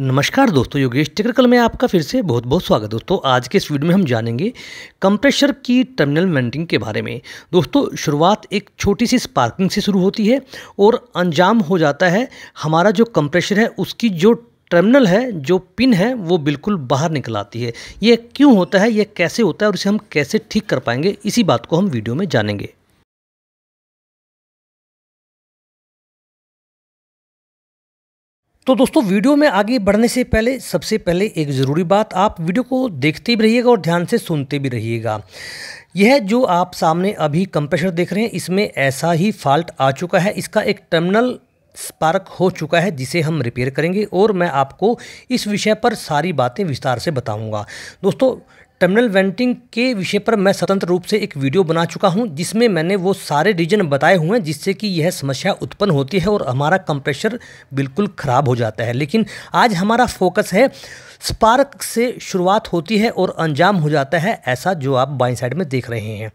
नमस्कार दोस्तों योगेश टेक्निकल में आपका फिर से बहुत बहुत स्वागत दोस्तों आज के इस वीडियो में हम जानेंगे कंप्रेशर की टर्मिनल मेंटिंग के बारे में दोस्तों शुरुआत एक छोटी सी स्पार्किंग से शुरू होती है और अंजाम हो जाता है हमारा जो कंप्रेशर है उसकी जो टर्मिनल है जो पिन है वो बिल्कुल बाहर निकल आती है ये क्यों होता है ये कैसे होता है और इसे हम कैसे ठीक कर पाएंगे इसी बात को हम वीडियो में जानेंगे तो दोस्तों वीडियो में आगे बढ़ने से पहले सबसे पहले एक ज़रूरी बात आप वीडियो को देखते भी रहिएगा और ध्यान से सुनते भी रहिएगा यह जो आप सामने अभी कंप्रेसर देख रहे हैं इसमें ऐसा ही फॉल्ट आ चुका है इसका एक टर्मिनल स्पार्क हो चुका है जिसे हम रिपेयर करेंगे और मैं आपको इस विषय पर सारी बातें विस्तार से बताऊंगा दोस्तों टर्मिनल वेंटिंग के विषय पर मैं स्वतंत्र रूप से एक वीडियो बना चुका हूं जिसमें मैंने वो सारे रीजन बताए हुए हैं जिससे कि यह समस्या उत्पन्न होती है और हमारा कंप्रेशर बिल्कुल ख़राब हो जाता है लेकिन आज हमारा फोकस है स्पार्क से शुरुआत होती है और अंजाम हो जाता है ऐसा जो आप बाई साइड में देख रहे हैं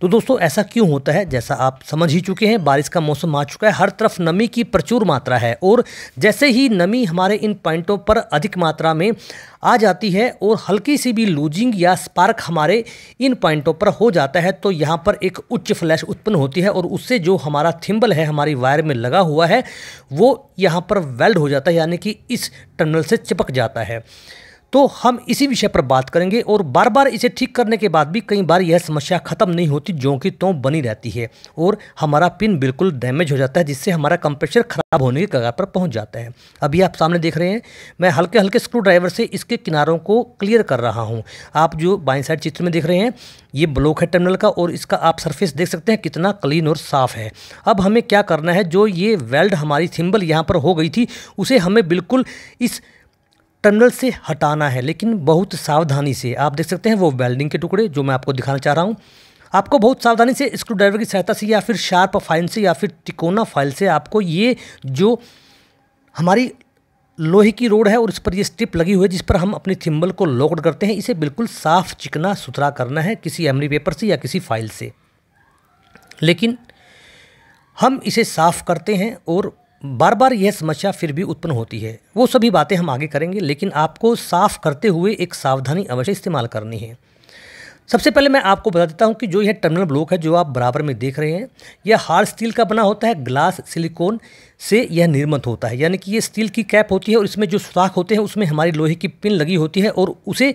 तो दोस्तों ऐसा क्यों होता है जैसा आप समझ ही चुके हैं बारिश का मौसम आ चुका है हर तरफ नमी की प्रचुर मात्रा है और जैसे ही नमी हमारे इन पॉइंटों पर अधिक मात्रा में आ जाती है और हल्की सी भी लूजिंग या स्पार्क हमारे इन पॉइंटों पर हो जाता है तो यहाँ पर एक उच्च फ्लैश उत्पन्न होती है और उससे जो हमारा थिम्बल है हमारी वायर में लगा हुआ है वो यहाँ पर वेल्ड हो जाता है यानी कि इस टनल से चिपक जाता है तो हम इसी विषय पर बात करेंगे और बार बार इसे ठीक करने के बाद भी कई बार यह समस्या खत्म नहीं होती जो कि तो बनी रहती है और हमारा पिन बिल्कुल डैमेज हो जाता है जिससे हमारा कंप्रेशर खराब होने के कगार पर पहुंच जाता है अभी आप सामने देख रहे हैं मैं हल्के हल्के स्क्रू ड्राइवर से इसके किनारों को क्लियर कर रहा हूँ आप जो बाई साइड चित्र में देख रहे हैं ये ब्लॉक है टर्मिनल का और इसका आप सर्फेस देख सकते हैं कितना क्लीन और साफ है अब हमें क्या करना है जो ये वेल्ड हमारी थिम्बल यहाँ पर हो गई थी उसे हमें बिल्कुल इस टर्मिनल से हटाना है लेकिन बहुत सावधानी से आप देख सकते हैं वो वेल्डिंग के टुकड़े जो मैं आपको दिखाना चाह रहा हूँ आपको बहुत सावधानी से स्क्रू ड्राइवर की सहायता से या फिर शार्प फाइल से या फिर टिकोना फाइल से आपको ये जो हमारी लोहे की रोड है और इस पर ये स्ट्रिप लगी हुई है जिस पर हम अपने थिम्बल को लोकड करते हैं इसे बिल्कुल साफ चिकना सुथरा करना है किसी एमरी पेपर से या किसी फाइल से लेकिन हम इसे साफ़ करते हैं और बार बार यह समस्या फिर भी उत्पन्न होती है वो सभी बातें हम आगे करेंगे लेकिन आपको साफ करते हुए एक सावधानी अवश्य इस्तेमाल करनी है सबसे पहले मैं आपको बता देता हूँ कि जो यह टर्मिनल ब्लॉक है जो आप बराबर में देख रहे हैं यह हार्ड स्टील का बना होता है ग्लास सिलिकॉन से यह निर्मित होता है यानी कि यह स्टील की कैप होती है और इसमें जो सुराख होते हैं उसमें हमारी लोहे की पिन लगी होती है और उसे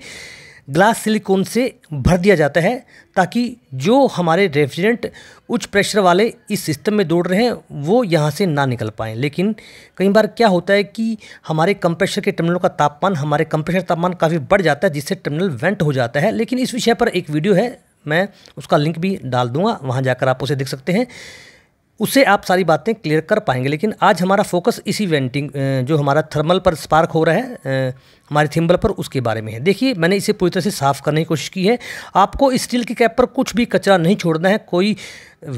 ग्लास सिलिकॉन से भर दिया जाता है ताकि जो हमारे रेफ्रिजरेंट उच्च प्रेशर वाले इस सिस्टम में दौड़ रहे हैं वो यहाँ से ना निकल पाएँ लेकिन कई बार क्या होता है कि हमारे कंप्रेशर के टर्मिनलों का तापमान हमारे कंप्रेशर तापमान काफ़ी बढ़ जाता है जिससे टर्मिनल वेंट हो जाता है लेकिन इस विषय पर एक वीडियो है मैं उसका लिंक भी डाल दूंगा वहाँ जाकर आप उसे देख सकते हैं उससे आप सारी बातें क्लियर कर पाएंगे लेकिन आज हमारा फोकस इसी वेंटिंग जो हमारा थर्मल पर स्पार्क हो रहा है हमारे थिम्बल पर उसके बारे में है देखिए मैंने इसे पूरी तरह से साफ़ करने की कोशिश की है आपको स्टील की कैप पर कुछ भी कचरा नहीं छोड़ना है कोई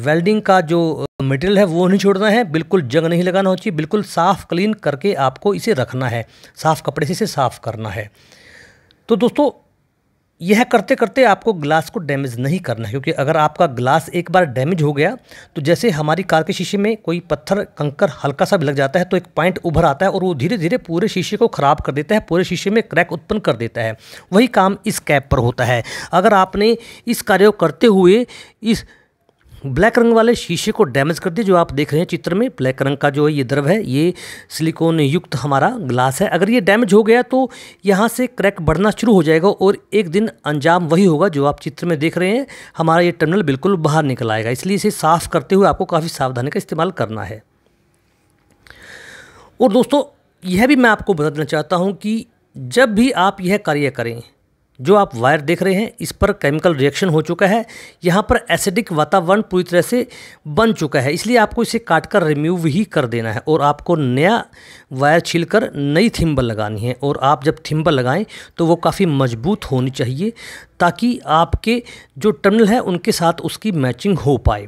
वेल्डिंग का जो मटेरियल है वो नहीं छोड़ना है बिल्कुल जंग नहीं लगाना हो चाहिए बिल्कुल साफ़ क्लीन करके आपको इसे रखना है साफ़ कपड़े से इसे साफ़ करना है तो दोस्तों यह करते करते आपको ग्लास को डैमेज नहीं करना है क्योंकि अगर आपका ग्लास एक बार डैमेज हो गया तो जैसे हमारी कार के शीशे में कोई पत्थर कंकर हल्का सा भी लग जाता है तो एक पॉइंट उभर आता है और वो धीरे धीरे पूरे शीशे को ख़राब कर देता है पूरे शीशे में क्रैक उत्पन्न कर देता है वही काम इस कैप पर होता है अगर आपने इस कार्य करते हुए इस ब्लैक रंग वाले शीशे को डैमेज कर दिया जो आप देख रहे हैं चित्र में ब्लैक रंग का जो है ये द्रव है ये सिलिकॉन युक्त हमारा ग्लास है अगर ये डैमेज हो गया तो यहाँ से क्रैक बढ़ना शुरू हो जाएगा और एक दिन अंजाम वही होगा जो आप चित्र में देख रहे हैं हमारा ये टर्मिनल बिल्कुल बाहर निकल आएगा इसलिए इसे साफ़ करते हुए आपको काफ़ी सावधानी का इस्तेमाल करना है और दोस्तों यह भी मैं आपको बता देना चाहता हूँ कि जब भी आप यह कार्य करें जो आप वायर देख रहे हैं इस पर केमिकल रिएक्शन हो चुका है यहाँ पर एसिडिक वातावरण पूरी तरह से बन चुका है इसलिए आपको इसे काट कर रिमूव ही कर देना है और आपको नया वायर छील कर नई थिम्बल लगानी है और आप जब थिम्बल लगाएं तो वो काफ़ी मजबूत होनी चाहिए ताकि आपके जो टर्मिनल है उनके साथ उसकी मैचिंग हो पाए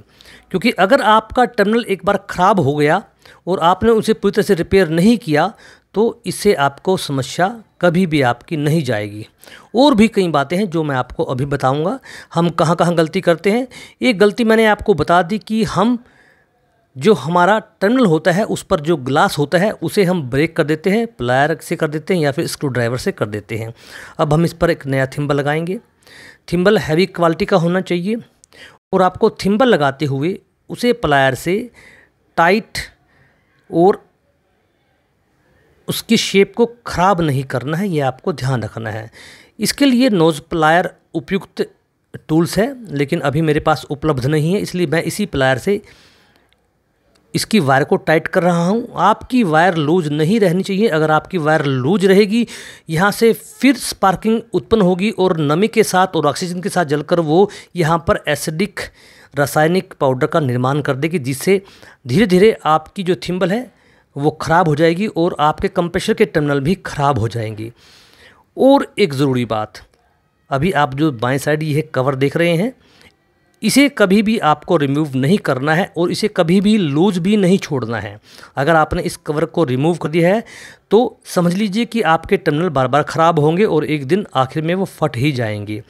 क्योंकि अगर आपका टर्मिनल एक बार ख़राब हो गया और आपने उसे पूरी तरह से रिपेयर नहीं किया तो इससे आपको समस्या कभी भी आपकी नहीं जाएगी और भी कई बातें हैं जो मैं आपको अभी बताऊंगा हम कहाँ कहाँ गलती करते हैं ये गलती मैंने आपको बता दी कि हम जो हमारा टर्मिनल होता है उस पर जो ग्लास होता है उसे हम ब्रेक कर देते हैं प्लायर से कर देते हैं या फिर स्क्रू ड्राइवर से कर देते हैं अब हम इस पर एक नया थिम्बल लगाएंगे थिम्बल हैवी क्वालिटी का होना चाहिए और आपको थिम्बल लगाते हुए उसे प्लायर से टाइट और उसकी शेप को ख़राब नहीं करना है ये आपको ध्यान रखना है इसके लिए नोज़ प्लायर उपयुक्त टूल्स है लेकिन अभी मेरे पास उपलब्ध नहीं है इसलिए मैं इसी प्लायर से इसकी वायर को टाइट कर रहा हूँ आपकी वायर लूज नहीं रहनी चाहिए अगर आपकी वायर लूज रहेगी यहाँ से फिर स्पार्किंग उत्पन्न होगी और नमी के साथ और ऑक्सीजन के साथ जलकर वो यहाँ पर एसिडिक रासायनिक पाउडर का निर्माण कर देगी जिससे धीरे धीरे आपकी जो थिम्बल है वो ख़राब हो जाएगी और आपके कंप्रेशर के टर्मिनल भी ख़राब हो जाएंगी और एक ज़रूरी बात अभी आप जो बाएं साइड ये कवर देख रहे हैं इसे कभी भी आपको रिमूव नहीं करना है और इसे कभी भी लूज भी नहीं छोड़ना है अगर आपने इस कवर को रिमूव कर दिया है तो समझ लीजिए कि आपके टर्मिनल बार बार ख़राब होंगे और एक दिन आखिर में वो फट ही जाएंगे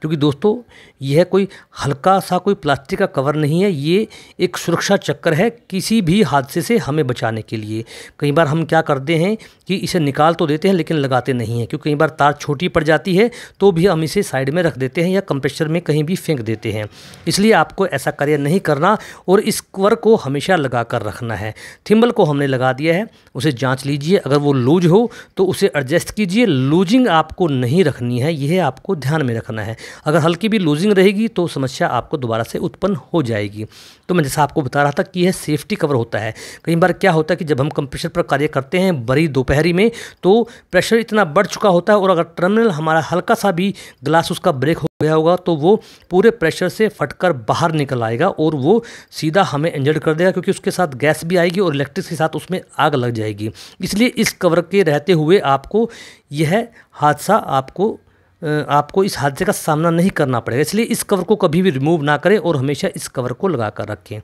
क्योंकि दोस्तों यह कोई हल्का सा कोई प्लास्टिक का कवर नहीं है ये एक सुरक्षा चक्कर है किसी भी हादसे से हमें बचाने के लिए कई बार हम क्या करते हैं कि इसे निकाल तो देते हैं लेकिन लगाते नहीं हैं क्योंकि कई बार तार छोटी पड़ जाती है तो भी हम इसे साइड में रख देते हैं या कंप्रेशर में कहीं भी फेंक देते हैं इसलिए आपको ऐसा कार्य नहीं करना और इस कवर को हमेशा लगा कर रखना है थिम्बल को हमने लगा दिया है उसे जाँच लीजिए अगर वो लूज हो तो उसे एडजस्ट कीजिए लूजिंग आपको नहीं रखनी है यह आपको ध्यान में रखना है अगर हल्की भी लूजिंग रहेगी तो समस्या आपको दोबारा से उत्पन्न हो जाएगी तो मैं जैसा आपको बता रहा था कि यह सेफ्टी कवर होता है कई बार क्या होता है कि जब हम कंप्रेशर पर कार्य करते हैं बड़ी दोपहरी में तो प्रेशर इतना बढ़ चुका होता है और अगर टर्मिनल हमारा हल्का सा भी ग्लास उसका ब्रेक हो गया होगा तो वो पूरे प्रेशर से फटकर बाहर निकल आएगा और वो सीधा हमें इंजर्ड कर देगा क्योंकि उसके साथ गैस भी आएगी और इलेक्ट्रिक के साथ उसमें आग लग जाएगी इसलिए इस कवर के रहते हुए आपको यह हादसा आपको आपको इस हादसे का सामना नहीं करना पड़ेगा इसलिए इस कवर को कभी भी रिमूव ना करें और हमेशा इस कवर को लगा कर रखें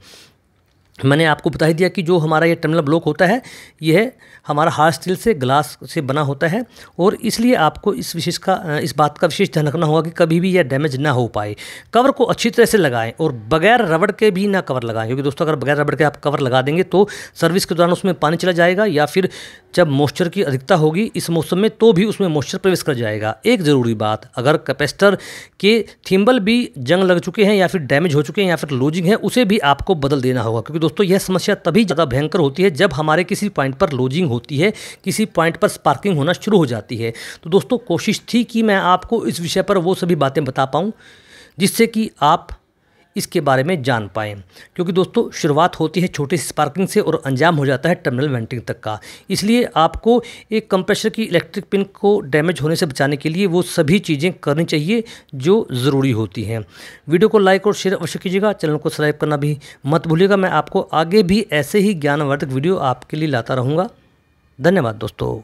मैंने आपको बता ही दिया कि जो हमारा ये टर्मिनल ब्लॉक होता है यह हमारा हार्ड स्टील से ग्लास से बना होता है और इसलिए आपको इस विशेष का इस बात का विशेष ध्यान रखना होगा कि कभी भी यह डैमेज ना हो पाए कवर को अच्छी तरह से लगाएं और बगैर रबड़ के भी ना कवर लगाएं क्योंकि दोस्तों अगर बगैर रबड़ के आप कवर लगा देंगे तो सर्विस के दौरान उसमें पानी चला जाएगा या फिर जब मॉइस्चर की अधिकता होगी इस मौसम में तो भी उसमें मॉइस्चर प्रवेश कर जाएगा एक ज़रूरी बात अगर कैपेसिटर के थिम्बल भी जंग लग चुके हैं या फिर डैमेज हो चुके हैं या फिर लूजिंग है उसे भी आपको बदल देना होगा क्योंकि दोस्तों यह समस्या तभी ज़्यादा भयंकर होती है जब हमारे किसी पॉइंट पर लोजिंग होती है किसी पॉइंट पर स्पार्किंग होना शुरू हो जाती है तो दोस्तों कोशिश थी कि मैं आपको इस विषय पर वो सभी बातें बता पाऊँ जिससे कि आप इसके बारे में जान पाएँ क्योंकि दोस्तों शुरुआत होती है छोटे स्पार्किंग से और अंजाम हो जाता है टर्मिनल वेंटिंग तक का इसलिए आपको एक कंप्रेशर की इलेक्ट्रिक पिन को डैमेज होने से बचाने के लिए वो सभी चीज़ें करनी चाहिए जो ज़रूरी होती हैं वीडियो को लाइक और शेयर अवश्य कीजिएगा चैनल को सब्सक्राइब करना भी मत भूलिएगा मैं आपको आगे भी ऐसे ही ज्ञानवर्धक वीडियो आपके लिए लाता रहूँगा धन्यवाद दोस्तों